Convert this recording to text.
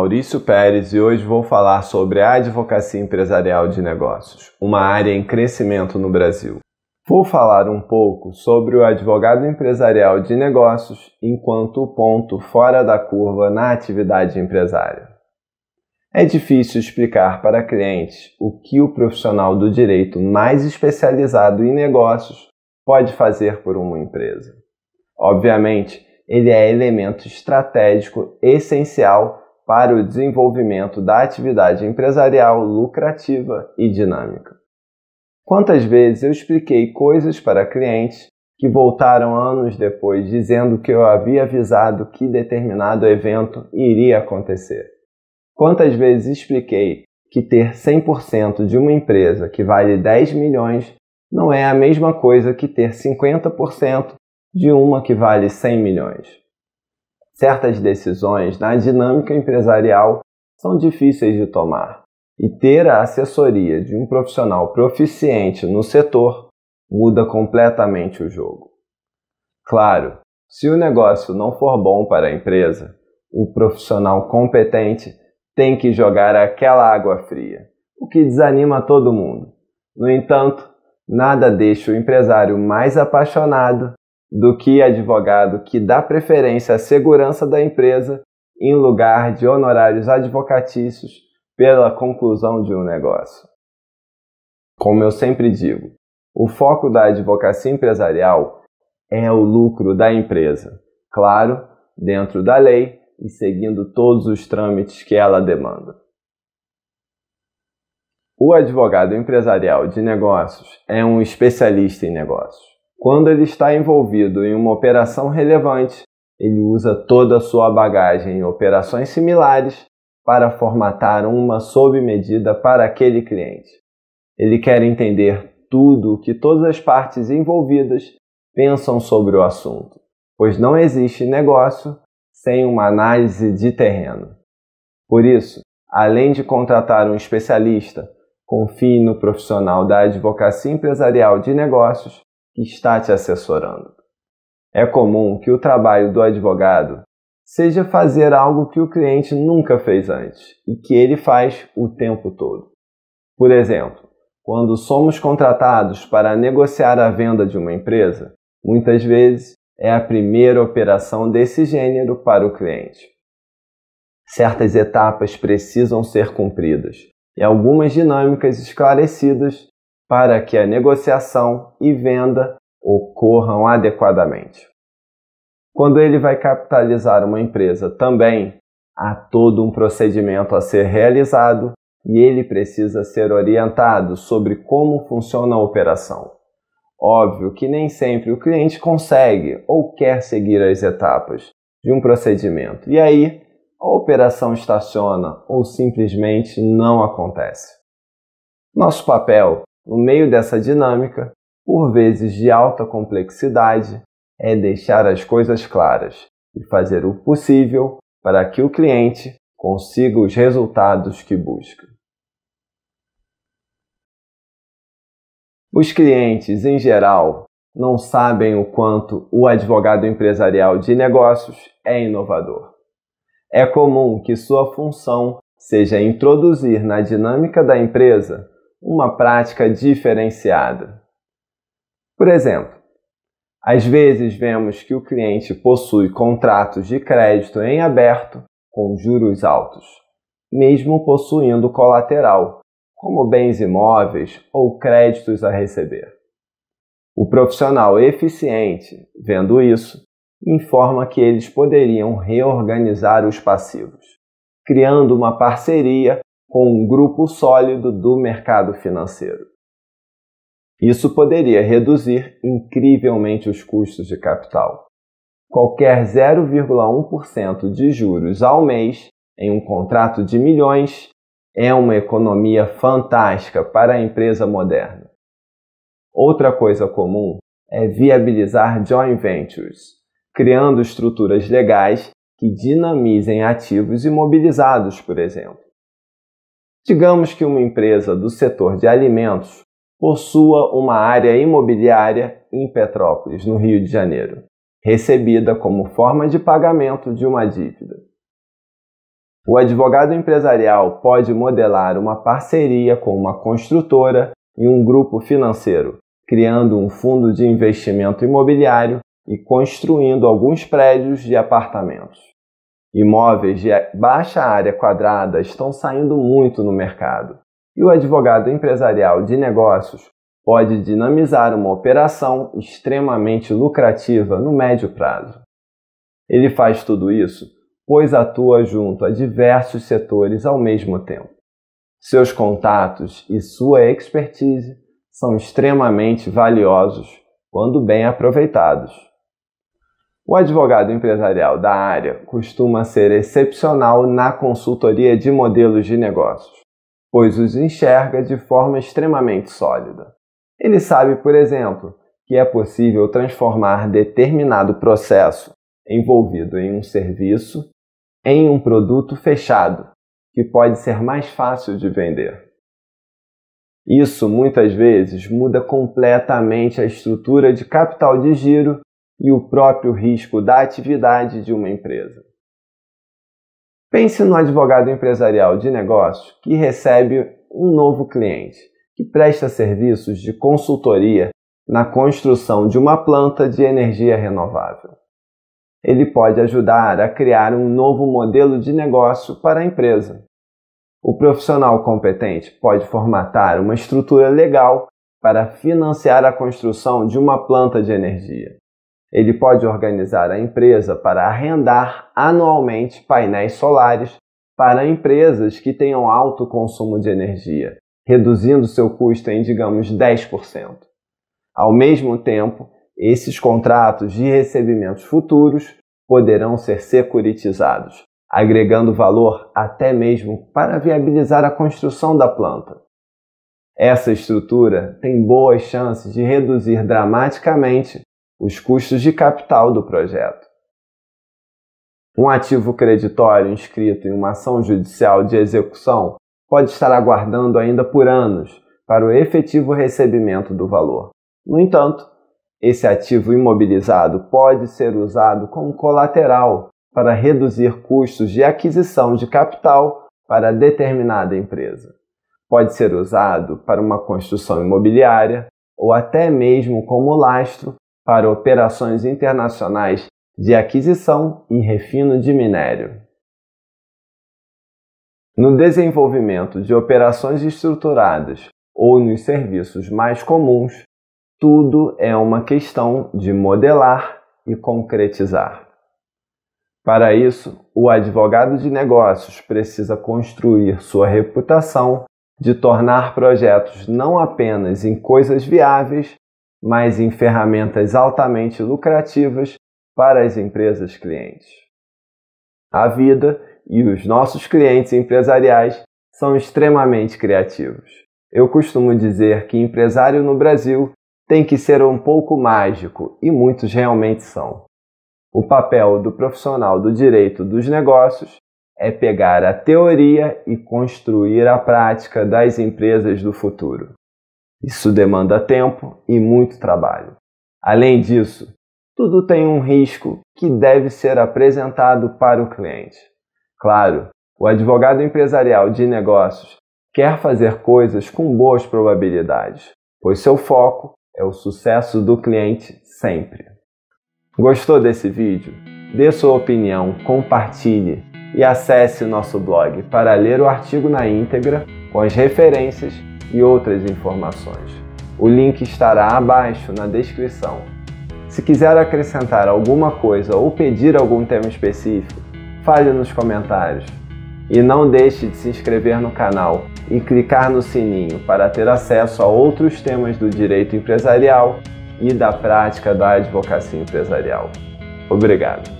Maurício Pérez e hoje vou falar sobre a advocacia empresarial de negócios, uma área em crescimento no Brasil. Vou falar um pouco sobre o advogado empresarial de negócios enquanto ponto fora da curva na atividade empresária. É difícil explicar para clientes o que o profissional do direito mais especializado em negócios pode fazer por uma empresa. Obviamente, ele é elemento estratégico essencial para o desenvolvimento da atividade empresarial lucrativa e dinâmica. Quantas vezes eu expliquei coisas para clientes que voltaram anos depois dizendo que eu havia avisado que determinado evento iria acontecer? Quantas vezes expliquei que ter 100% de uma empresa que vale 10 milhões não é a mesma coisa que ter 50% de uma que vale 100 milhões? certas decisões na dinâmica empresarial são difíceis de tomar. E ter a assessoria de um profissional proficiente no setor muda completamente o jogo. Claro, se o negócio não for bom para a empresa, o profissional competente tem que jogar aquela água fria, o que desanima todo mundo. No entanto, nada deixa o empresário mais apaixonado do que advogado que dá preferência à segurança da empresa em lugar de honorários advocatícios pela conclusão de um negócio. Como eu sempre digo, o foco da advocacia empresarial é o lucro da empresa, claro, dentro da lei e seguindo todos os trâmites que ela demanda. O advogado empresarial de negócios é um especialista em negócios. Quando ele está envolvido em uma operação relevante, ele usa toda a sua bagagem em operações similares para formatar uma sob medida para aquele cliente. Ele quer entender tudo o que todas as partes envolvidas pensam sobre o assunto, pois não existe negócio sem uma análise de terreno. Por isso, além de contratar um especialista, confie no profissional da advocacia empresarial de negócios que está te assessorando. É comum que o trabalho do advogado seja fazer algo que o cliente nunca fez antes e que ele faz o tempo todo. Por exemplo, quando somos contratados para negociar a venda de uma empresa, muitas vezes é a primeira operação desse gênero para o cliente. Certas etapas precisam ser cumpridas e algumas dinâmicas esclarecidas para que a negociação e venda ocorram adequadamente. Quando ele vai capitalizar uma empresa, também há todo um procedimento a ser realizado e ele precisa ser orientado sobre como funciona a operação. Óbvio que nem sempre o cliente consegue ou quer seguir as etapas de um procedimento, e aí a operação estaciona ou simplesmente não acontece. Nosso papel no meio dessa dinâmica, por vezes de alta complexidade, é deixar as coisas claras e fazer o possível para que o cliente consiga os resultados que busca. Os clientes, em geral, não sabem o quanto o advogado empresarial de negócios é inovador. É comum que sua função seja introduzir na dinâmica da empresa uma prática diferenciada. Por exemplo, às vezes vemos que o cliente possui contratos de crédito em aberto com juros altos, mesmo possuindo colateral, como bens imóveis ou créditos a receber. O profissional eficiente, vendo isso, informa que eles poderiam reorganizar os passivos, criando uma parceria com um grupo sólido do mercado financeiro. Isso poderia reduzir incrivelmente os custos de capital. Qualquer 0,1% de juros ao mês em um contrato de milhões é uma economia fantástica para a empresa moderna. Outra coisa comum é viabilizar joint ventures, criando estruturas legais que dinamizem ativos imobilizados, por exemplo. Digamos que uma empresa do setor de alimentos possua uma área imobiliária em Petrópolis, no Rio de Janeiro, recebida como forma de pagamento de uma dívida. O advogado empresarial pode modelar uma parceria com uma construtora e um grupo financeiro, criando um fundo de investimento imobiliário e construindo alguns prédios de apartamentos. Imóveis de baixa área quadrada estão saindo muito no mercado e o advogado empresarial de negócios pode dinamizar uma operação extremamente lucrativa no médio prazo. Ele faz tudo isso pois atua junto a diversos setores ao mesmo tempo. Seus contatos e sua expertise são extremamente valiosos quando bem aproveitados. O advogado empresarial da área costuma ser excepcional na consultoria de modelos de negócios, pois os enxerga de forma extremamente sólida. Ele sabe, por exemplo, que é possível transformar determinado processo envolvido em um serviço em um produto fechado, que pode ser mais fácil de vender. Isso muitas vezes muda completamente a estrutura de capital de giro e o próprio risco da atividade de uma empresa. Pense no advogado empresarial de negócio que recebe um novo cliente, que presta serviços de consultoria na construção de uma planta de energia renovável. Ele pode ajudar a criar um novo modelo de negócio para a empresa. O profissional competente pode formatar uma estrutura legal para financiar a construção de uma planta de energia. Ele pode organizar a empresa para arrendar anualmente painéis solares para empresas que tenham alto consumo de energia, reduzindo seu custo em, digamos, 10%. Ao mesmo tempo, esses contratos de recebimentos futuros poderão ser securitizados, agregando valor até mesmo para viabilizar a construção da planta. Essa estrutura tem boas chances de reduzir dramaticamente os custos de capital do projeto. Um ativo creditório inscrito em uma ação judicial de execução pode estar aguardando ainda por anos para o efetivo recebimento do valor. No entanto, esse ativo imobilizado pode ser usado como colateral para reduzir custos de aquisição de capital para determinada empresa. Pode ser usado para uma construção imobiliária ou até mesmo como lastro para operações internacionais de aquisição e refino de minério. No desenvolvimento de operações estruturadas ou nos serviços mais comuns, tudo é uma questão de modelar e concretizar. Para isso, o advogado de negócios precisa construir sua reputação de tornar projetos não apenas em coisas viáveis, mas em ferramentas altamente lucrativas para as empresas clientes. A vida e os nossos clientes empresariais são extremamente criativos. Eu costumo dizer que empresário no Brasil tem que ser um pouco mágico e muitos realmente são. O papel do profissional do direito dos negócios é pegar a teoria e construir a prática das empresas do futuro. Isso demanda tempo e muito trabalho. Além disso, tudo tem um risco que deve ser apresentado para o cliente. Claro, o advogado empresarial de negócios quer fazer coisas com boas probabilidades, pois seu foco é o sucesso do cliente sempre. Gostou desse vídeo? Dê sua opinião, compartilhe e acesse nosso blog para ler o artigo na íntegra com as referências e outras informações. O link estará abaixo na descrição. Se quiser acrescentar alguma coisa ou pedir algum tema específico, fale nos comentários. E não deixe de se inscrever no canal e clicar no sininho para ter acesso a outros temas do direito empresarial e da prática da advocacia empresarial. Obrigado.